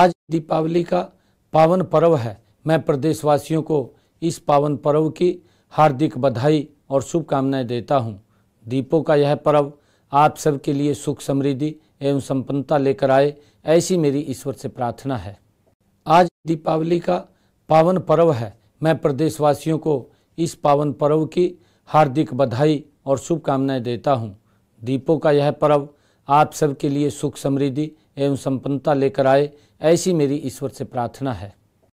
आज दीपावली का पावन पर्व है मैं प्रदेशवासियों को इस पावन पर्व की हार्दिक बधाई और शुभकामनाएं देता हूं। दीपों का यह पर्व आप सबके लिए सुख समृद्धि एवं संपन्नता लेकर आए ऐसी मेरी ईश्वर से प्रार्थना है आज दीपावली का पावन पर्व है मैं प्रदेशवासियों को इस पावन पर्व की हार्दिक बधाई और शुभकामनाएं देता हूं। दीपों का यह पर्व आप सबके लिए सुख समृद्धि एवं संपन्नता लेकर आए ऐसी मेरी ईश्वर से प्रार्थना है